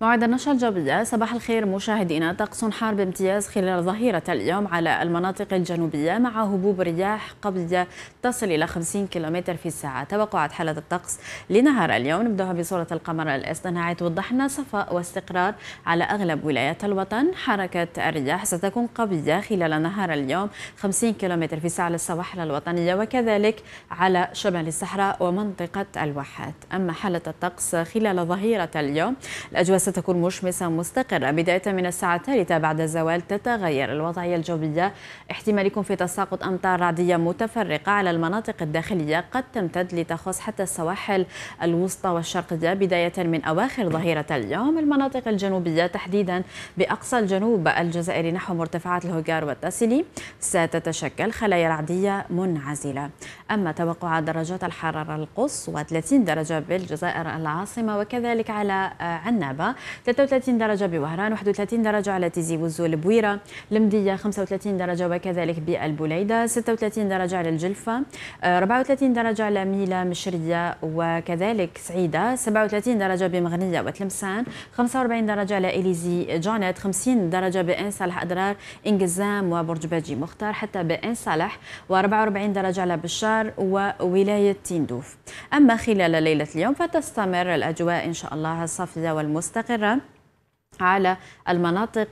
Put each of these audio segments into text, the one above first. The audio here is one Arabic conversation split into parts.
موعد النشر الجبلية صباح الخير مشاهدينا طقس حار بامتياز خلال ظهيرة اليوم على المناطق الجنوبية مع هبوب رياح قبلية تصل إلى 50 كم في الساعة توقعات حالة الطقس لنهار اليوم نبدأها بصورة القمر الاصطناعي توضح لنا صفاء واستقرار على أغلب ولايات الوطن حركة الرياح ستكون قوية خلال نهار اليوم 50 كم في الساعة للسواحل الوطنية وكذلك على شمال الصحراء ومنطقة الواحات أما حالة الطقس خلال ظهيرة اليوم الأجواء ستكون مشمسة مستقرة بداية من الساعة الثالثة بعد الزوال تتغير الوضعية الجوية احتمالكم في تساقط أمطار رعدية متفرقة على المناطق الداخلية قد تمتد لتخص حتى السواحل الوسطى والشرقية بداية من أواخر ظهيرة اليوم المناطق الجنوبية تحديدا بأقصى الجنوب الجزائري نحو مرتفعات الهجار والتاسيلي ستتشكل خلايا رعدية منعزلة أما توقع درجات الحرارة القصوى 30 درجة بالجزائر العاصمة وكذلك على عنابة 33 درجة بوهران 31 درجة على تيزي وزو البويرة المدية 35 درجة وكذلك بالبليدة 36 درجة على الجلفة 34 آه، درجة على ميلا مشرية وكذلك سعيدة 37 درجة بمغنية وتلمسان 45 درجة على إليزي جونيت 50 درجة بإن صالح أضرار إنجزام وبرج باجي مختار حتى بإن صالح و44 درجة على بشار وولاية تندوف أما خلال ليلة اليوم فتستمر الأجواء إن شاء الله الصافية والمستقبل bırakarak على المناطق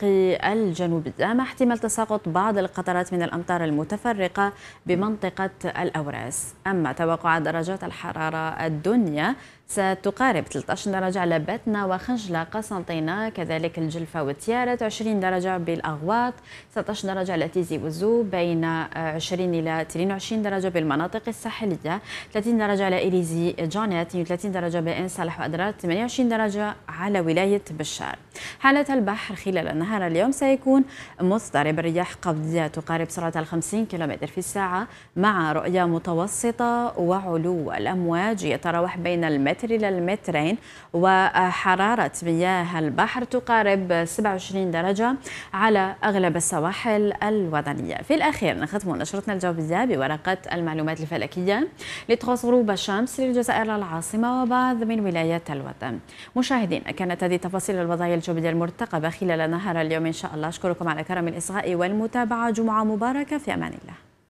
الجنوبية مع احتمال تساقط بعض القطرات من الأمطار المتفرقة بمنطقة الأوراس أما توقع درجات الحرارة الدنيا ستقارب 13 درجة على بتنا وخنجلة قسنطينة كذلك الجلفة وتيارت 20 درجة بالأغواط 16 درجة على تيزي وزو بين 20 إلى 22 درجة بالمناطق الساحلية 30 درجة على إليزي جانيت 30 درجة بإن صالح وأدرات 28 درجة على ولاية بشار حالة البحر خلال النهار اليوم سيكون مضطرب الرياح قبضية تقارب سرعة الخمسين كيلومتر في الساعة مع رؤية متوسطة وعلو الأمواج يتراوح بين المتر إلى المترين وحرارة مياه البحر تقارب 27 درجة على أغلب السواحل الوطنية في الأخير نختم نشرتنا الجوية بورقة المعلومات الفلكية لتخص غروب الشمس للجزائر العاصمة وبعض من ولايات الوطن مشاهدينا كانت هذه تفاصيل الوضعية الجوية التحدي المرتقبة خلال نهار اليوم إن شاء الله أشكركم على كرم الإصغاء والمتابعة جمعة مباركة في أمان الله